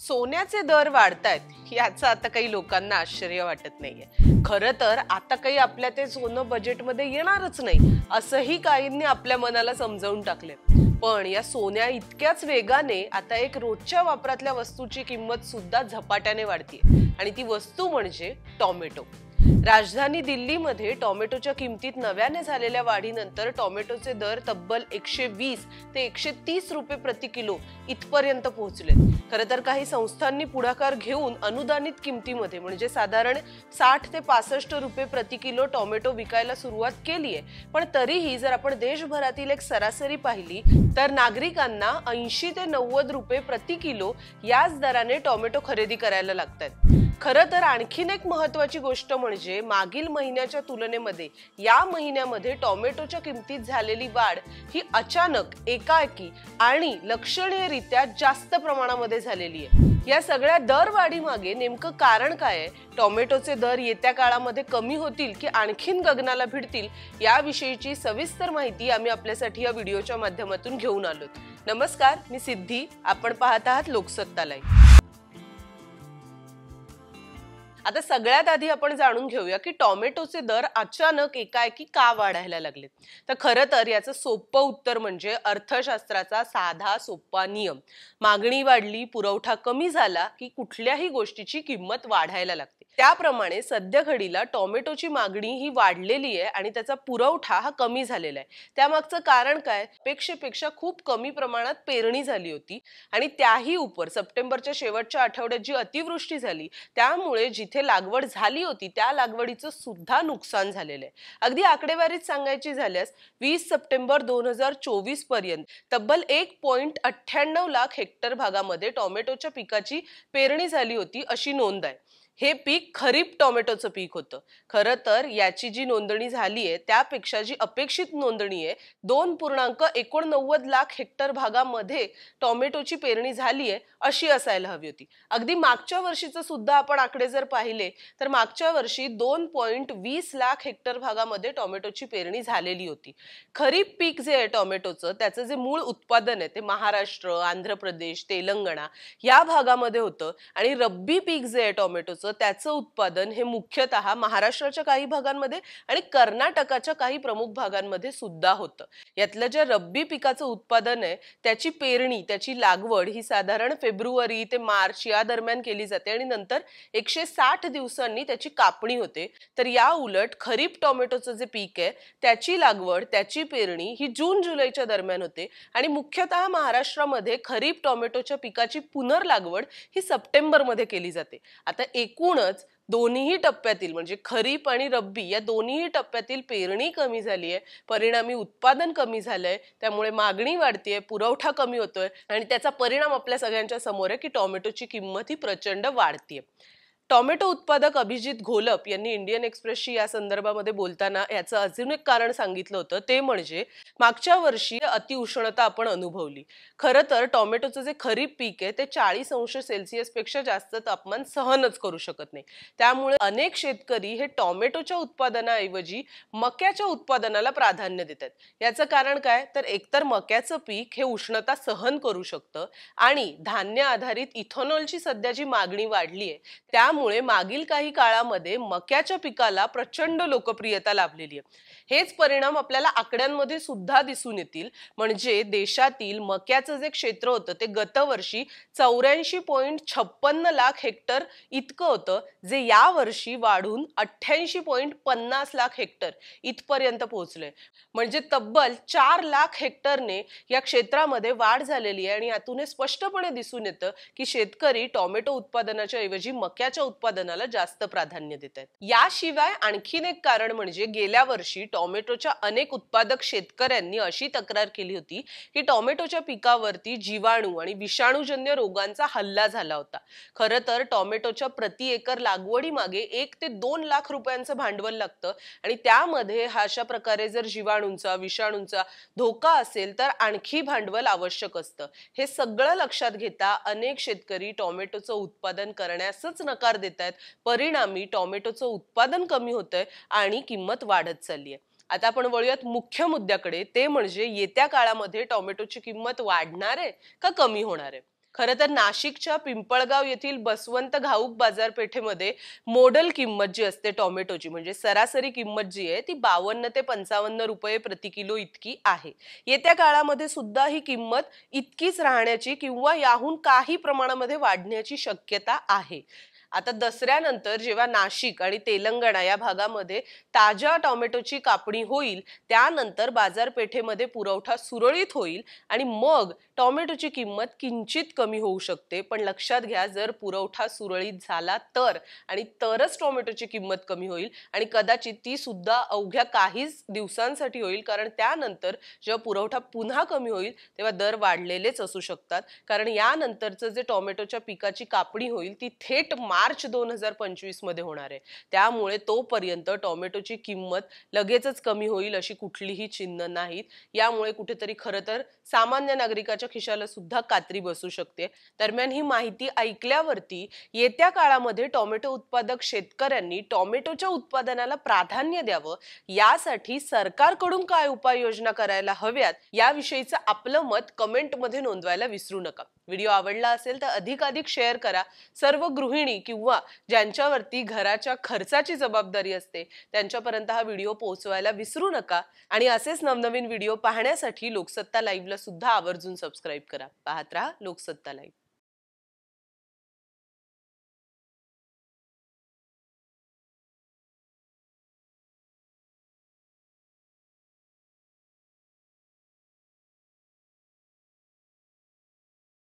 सोन्याचे दर वाढतायत याचं आता काही लोकांना आश्चर्य वाटत नाहीये खरं तर आता काही आपल्या ते सोनं बजेटमध्ये येणारच नाही असंही काहींनी आपल्या मनाला समजावून टाकले पण या सोन्या इतक्याच वेगाने आता एक रोजच्या वापरातल्या वस्तूची किंमत सुद्धा झपाट्याने वाढतीये आणि ती वस्तू म्हणजे टॉमॅटो राजधानी दिल्लीमध्ये टोमॅटोच्या किमतीत नव्याने झालेल्या वाढीनंतर टोमॅटोचे दर तब्बल एकशे वीस ते एकशे तीस रुपये प्रति किलो इथपर्यंत पोहोचलेत खरं तर काही संस्थांनी पुढाकार घेऊन अनुदानित किमतीमध्ये म्हणजे साधारण साठ ते पासष्ट रुपये प्रति किलो टोमॅटो विकायला सुरुवात केली आहे पण तरीही जर आपण देशभरातील एक सरासरी पाहिली तर नागरिकांना ऐंशी ते नव्वद रुपये प्रति किलो याच दराने टोमॅटो खरेदी करायला लागतात खरं तर आणखीन एक महत्वाची गोष्ट म्हणजे मागील महिन्याच्या तुलनेमध्ये या महिन्यामध्ये टॉमॅटोच्या किमतीत झालेली वाढ ही अचानक एकाएकी आणि लक्षणीयरित्या जास्त प्रमाणामध्ये झालेली आहे या सगळ्या दरवाढीमागे नेमकं कारण काय आहे टोमॅटोचे दर येत्या काळामध्ये कमी होतील की आणखीन गगनाला भिडतील याविषयीची सविस्तर माहिती आम्ही आपल्यासाठी या व्हिडिओच्या माध्यमातून घेऊन आलो नमस्कार मी सिद्धी आपण पाहत आहात लोकसत्ता लाईव्ह आता सगळ्यात आधी आपण जाणून घेऊया की टॉमॅटोचे दर अचानक एकाएकी का वाढायला लागले तर खरं तर याचं सोपं उत्तर म्हणजे अर्थशास्त्राचा साधा सोपा नियम मागणी वाढली पुरवठा कमी झाला की कुठल्याही गोष्टीची किंमत वाढायला लागते त्याप्रमाणे सध्या घडीला टॉमॅटोची मागणी ही वाढलेली आहे आणि त्याचा पुरवठा हा कमी झालेला आहे त्यामागचं कारण काय पेक्षेपेक्षा खूप कमी प्रमाणात पेरणी झाली होती आणि त्याही उपर सप्टेंबरच्या शेवटच्या आठवड्यात जी अतिवृष्टी झाली त्यामुळे जिथे लागवड झाली होती त्या लागवडीचं सुद्धा नुकसान झालेलं आहे अगदी आकडेवारीत सांगायची झाल्यास वीस सप्टेंबर दोन हजार चोवीस पर्यंत तब्बल एक पॉईंट अठ्ठ्याण्णव लाख हेक्टर भागामध्ये टोमॅटोच्या पिकाची पेरणी झाली होती अशी नोंद आहे हे पीक खरीप टोमॅटोचं पीक होतं खरं तर याची जी नोंदणी झाली आहे त्यापेक्षा जी अपेक्षित नोंदणी आहे दोन पूर्णांक एकोणनव्वद लाख हेक्टर भागामध्ये टोमॅटोची पेरणी झाली आहे अशी असायला हवी होती अगदी मागच्या वर्षीचं सुद्धा आपण आकडे जर पाहिले तर मागच्या वर्षी दोन पॉईंट वीस लाख हेक्टर भागामध्ये टोमॅटोची पेरणी झालेली होती खरीप पीक जे आहे टोमॅटोचं त्याचं जे मूळ उत्पादन आहे ते महाराष्ट्र आंध्र प्रदेश तेलंगणा या भागामध्ये होतं आणि रब्बी पीक जे आहे टोमॅटोचं असतं त्याचं उत्पादन हे मुख्यतः महाराष्ट्राच्या काही भागांमध्ये आणि कर्नाटकाच्या काही प्रमुख भागांमध्ये सुद्धा होतं यातलं ज्या रब्बी पिकाचं उत्पादन आहे त्याची पेरणी त्याची लागवड ही साधारण फेब्रुवारी ते मार्च या दरम्यान केली जाते आणि नंतर एकशे साठ दिवसांनी त्याची कापणी होते तर या उलट खरीप टोमॅटोचं जे पीक आहे त्याची लागवड त्याची पेरणी ही जून जुलैच्या दरम्यान होते आणि मुख्यतः महाराष्ट्रामध्ये खरीप टोमॅटोच्या पिकाची पुनर्लागवड ही सप्टेंबरमध्ये केली जाते आता एक एकूणच दोन्हीही टप्प्यातील म्हणजे खरीप आणि रब्बी या दोन्हीही टप्प्यातील पेरणी कमी झाली आहे परिणामी उत्पादन कमी झालंय त्यामुळे मागणी वाढतीये पुरवठा कमी होतोय आणि त्याचा परिणाम आपल्या सगळ्यांच्या समोर आहे की टॉमॅटोची किंमत ही प्रचंड वाढतीये टॉमॅटो उत्पादक अभिजित घोलप यांनी इंडियन एक्सप्रेसशी या संदर्भामध्ये बोलताना याचं अजून एक कारण सांगितलं होतं ते म्हणजे मागच्या वर्षी अतिउष्णता आपण अनुभवली खरं तर टॉमॅटोचं जे खरीप पीक आहे ते चाळीस अंश सेल्सिअसपेक्षा जास्त तापमान सहनच करू शकत नाही त्यामुळे अनेक शेतकरी हे टॉमॅटोच्या उत्पादनाऐवजी मक्याच्या उत्पादनाला प्राधान्य देतात याचं कारण काय तर एकतर मक्याचं पीक हे उष्णता सहन करू शकतं आणि धान्य आधारित इथॉनॉलची सध्या जी मागणी वाढली आहे त्या त्यामुळे मागील काही काळामध्ये मक्याच्या पिकाला प्रचंड लोकप्रियता लाभलेली आहे हेच परिणाम आपल्याला आकड्यांमध्ये सुद्धा दिसून येतील म्हणजे देशातील मक्याचं जे क्षेत्र होतं ते गतवर्षी चौऱ्याऐंशी पॉईंट छप्पन्न लाख हेक्टर इतकं होतं जे यावर्षी वाढून अठ्ठ्याऐंशी पॉईंट पन्नास लाख हेक्टर इथपर्यंत पोहोचलंय म्हणजे तब्बल चार लाख हेक्टरने या क्षेत्रामध्ये वाढ झालेली आहे आणि यातून स्पष्टपणे दिसून येतं की शेतकरी टॉमॅटो उत्पादनाच्या ऐवजी मक्याच्या उत्पादनाला जास्त प्राधान्य देत आहेत याशिवाय आणखीन एक कारण म्हणजे गेल्या वर्षी टोमॅटोच्या अनेक उत्पादक शेतकऱ्यांनी अशी तक्रार केली होती की टोमॅटोच्या पिकावरती जीवाणू आणि विषाणूजन्य रोगांचा हल्ला झाला होता खरं तर टॉमॅटोच्या प्रति एकर मागे एक ते दोन लाख रुपयांचं भांडवल लागतं आणि त्यामध्ये हा अशा प्रकारे जर जीवाणूंचा विषाणूंचा धोका असेल तर आणखी भांडवल आवश्यक असतं हे सगळं लक्षात घेता अनेक शेतकरी टोमॅटोचं उत्पादन करण्यासच नकार देत आहेत परिणामी टॉमॅटोचं उत्पादन कमी होतंय आणि किंमत वाढत चालली आहे आता आपण वळूयात मुख्य मुद्द्याकडे ते म्हणजे येत्या काळामध्ये टॉमॅटोची किंमत वाढणार आहे का कमी होणार आहे खरं तर नाशिकच्या पिंपळगाव येथील बसवंत घाऊक बाजारपेठेमध्ये मोडल किंमत जी असते टोमॅटोची म्हणजे सरासरी किंमत जी आहे ती बावन्न ते पंचावन्न रुपये प्रति किलो इतकी आहे येत्या काळामध्ये सुद्धा ही किंमत इतकीच राहण्याची किंवा याहून काही प्रमाणामध्ये वाढण्याची शक्यता आहे आता दसऱ्यानंतर जेव्हा नाशिक आणि तेलंगणा या भागामध्ये ताज्या टॉमॅटोची कापणी होईल त्यानंतर बाजारपेठेमध्ये पुरवठा सुरळीत होईल आणि मग टॉमॅटोची किंमत किंचित कमी होऊ शकते पण लक्षात घ्या जर पुरवठा सुरळीत झाला तर आणि तरच टॉमॅटोची किंमत कमी होईल आणि कदाचित ती सुद्धा अवघ्या काहीच दिवसांसाठी होईल कारण त्यानंतर जेव्हा पुरवठा पुन्हा कमी होईल तेव्हा दर वाढलेलेच असू शकतात कारण यानंतरचं जे टॉमॅटोच्या पिकाची कापणी होईल ती थेट मार्च दोन हजार पंचवीसमध्ये होणार आहे त्यामुळे तोपर्यंत टॉमॅटोची किंमत लगेचच कमी होईल अशी कुठलीही चिन्ह नाहीत यामुळे कुठेतरी खरं तर सामान्य नागरिकाच्या खिशाला सुद्धा कात्री बसू शकते दरम्यान ही माहिती ऐकल्यावरती येत्या काळामध्ये टोमॅटो उत्पादक शेतकऱ्यांनी टोमॅटोच्या उत्पादनाला प्राधान्य द्यावं यासाठी सरकारकडून काय उपाययोजना करायला हव्यात याविषयीचं आपलं मत कमेंटमध्ये नोंदवायला विसरू नका व्हिडिओ आवडला असेल तर अधिकाधिक शेअर करा सर्व गृहिणी किंवा ज्यांच्यावरती घराच्या खर्चाची जबाबदारी असते त्यांच्यापर्यंत हा व्हिडिओ पोहोचवायला विसरू नका आणि असेच नवनवीन व्हिडिओ पाहण्यासाठी लोकसत्ता लाईव्हला सुद्धा आवर्जून सबस्क्राईब करा पाहत राहा लोकसत्ता लाईव्ह